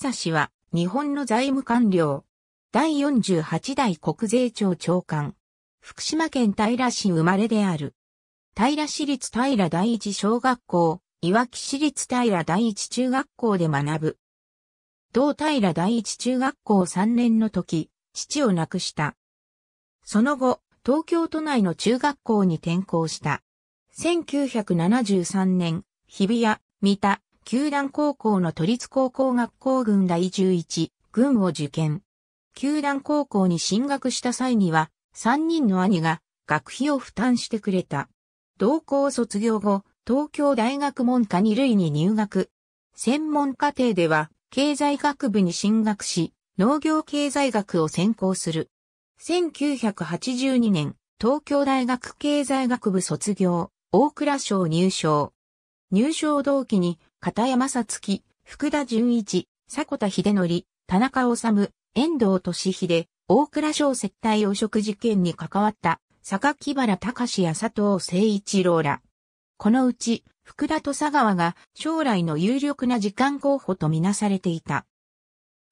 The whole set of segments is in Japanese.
久氏は、日本の財務官僚。第48代国税庁長官。福島県平市生まれである。平市立平第一小学校、いわき市立平第一中学校で学ぶ。同平第一中学校3年の時、父を亡くした。その後、東京都内の中学校に転校した。1973年、日比谷、三田、球団高校の都立高校学校軍第11軍を受験。球団高校に進学した際には、3人の兄が学費を負担してくれた。同校卒業後、東京大学文科2類に入学。専門課程では、経済学部に進学し、農業経済学を専攻する。1982年、東京大学経済学部卒業、大蔵省入省。入賞同期に、片山さつき、福田純一、迫田秀則、田中治、遠藤俊秀、大倉省接待汚職事件に関わった、坂木原隆や佐藤誠一郎ら。このうち、福田と佐川が将来の有力な時間候補とみなされていた。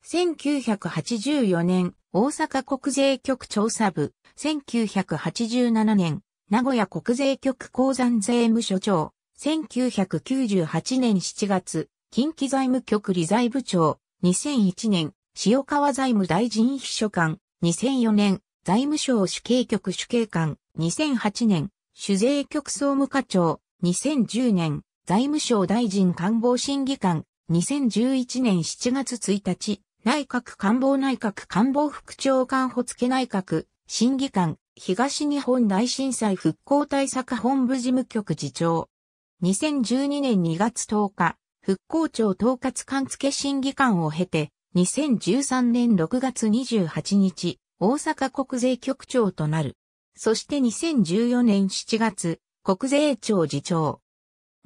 1984年、大阪国税局調査部、1987年、名古屋国税局鉱山税務所長、1998年7月、近畿財務局理財部長、2001年、塩川財務大臣秘書官、2004年、財務省主計局主計官、2008年、主税局総務課長、2010年、財務省大臣官房審議官、2011年7月1日、内閣官房内閣官房副長官補付内閣、審議官、東日本大震災復興対策本部事務局次長、2012年2月10日、復興庁統括官付審議官を経て、2013年6月28日、大阪国税局長となる。そして2014年7月、国税庁次長。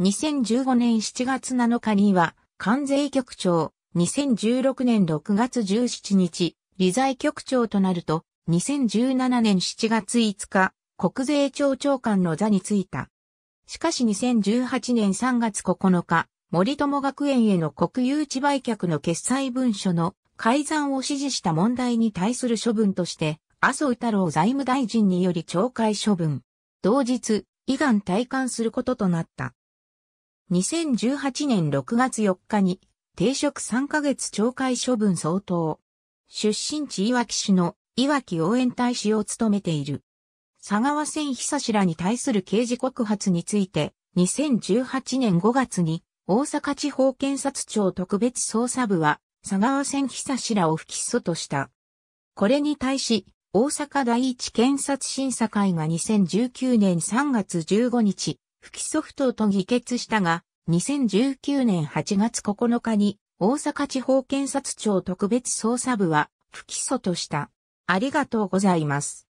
2015年7月7日には、関税局長、2016年6月17日、理財局長となると、2017年7月5日、国税庁長官の座に就いた。しかし2018年3月9日、森友学園への国有地売却の決裁文書の改ざんを指示した問題に対する処分として、麻生太郎財務大臣により懲戒処分。同日、以願退官することとなった。2018年6月4日に、停職3ヶ月懲戒処分相当。出身地いわき市のいわき応援大使を務めている。佐川千久氏らに対する刑事告発について、2018年5月に大阪地方検察庁特別捜査部は佐川千久氏らを不起訴とした。これに対し、大阪第一検察審査会が2019年3月15日、不起訴不当と議決したが、2019年8月9日に大阪地方検察庁特別捜査部は不起訴とした。ありがとうございます。